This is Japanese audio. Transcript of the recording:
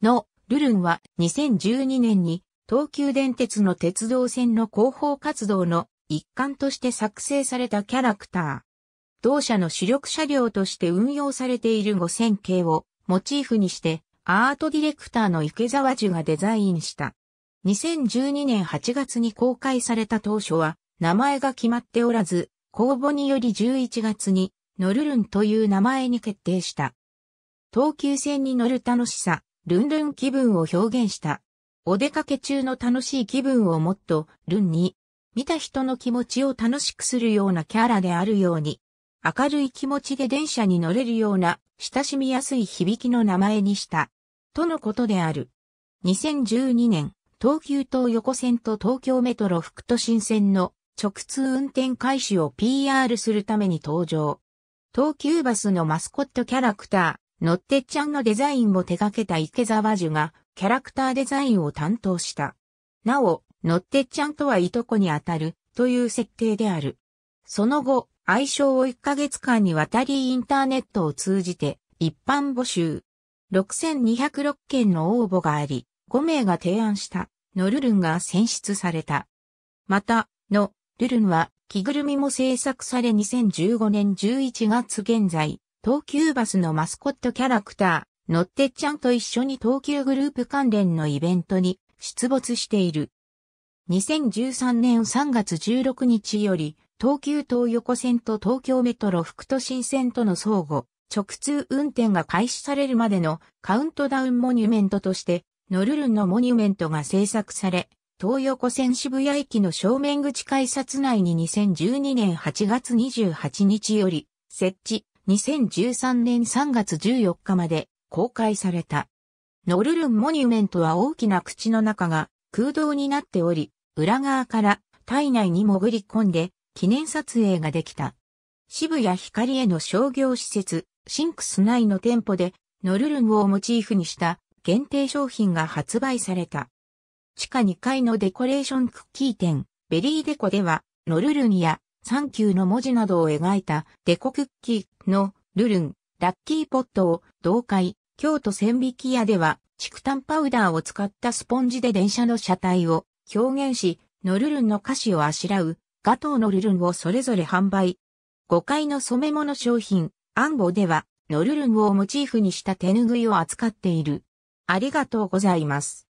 のルルンは2012年に東急電鉄の鉄道線の広報活動の一環として作成されたキャラクター。同社の主力車両として運用されている5000系をモチーフにしてアートディレクターの池沢樹がデザインした。2012年8月に公開された当初は名前が決まっておらず、公募により11月にノルルンという名前に決定した。東急線に乗る楽しさ、ルンルン気分を表現した。お出かけ中の楽しい気分をもっと、ルンに、見た人の気持ちを楽しくするようなキャラであるように、明るい気持ちで電車に乗れるような、親しみやすい響きの名前にした、とのことである。2012年、東急東横線と東京メトロ副都心線の直通運転開始を PR するために登場。東急バスのマスコットキャラクター、のってっちゃんのデザインを手掛けた池沢樹がキャラクターデザインを担当した。なお、のってっちゃんとはいとこにあたるという設定である。その後、愛称を1ヶ月間にわたりインターネットを通じて一般募集。6206件の応募があり、5名が提案したのルルンが選出された。また、のルルンは着ぐるみも制作され2015年11月現在、東急バスのマスコットキャラクター、のってっちゃんと一緒に東急グループ関連のイベントに出没している。2013年3月16日より、東急東横線と東京メトロ副都心線との相互、直通運転が開始されるまでのカウントダウンモニュメントとして、ノルルンのモニュメントが制作され、東横線渋谷駅の正面口改札内に2012年8月28日より設置、2013年3月14日まで公開された。ノルルンモニュメントは大きな口の中が空洞になっており、裏側から体内に潜り込んで記念撮影ができた。渋谷光への商業施設、シンクス内の店舗でノルルンをモチーフにした限定商品が発売された。地下2階のデコレーションクッキー店、ベリーデコでは、ノルルンやサンキューの文字などを描いたデコクッキーのルルン、ラッキーポットを同会、京都千匹屋では竹炭パウダーを使ったスポンジで電車の車体を表現し、ノルルンの歌詞をあしらう、ガトーのルルンをそれぞれ販売。5階の染め物商品、アンボでは、ノルルンをモチーフにした手ぬぐいを扱っている。ありがとうございます。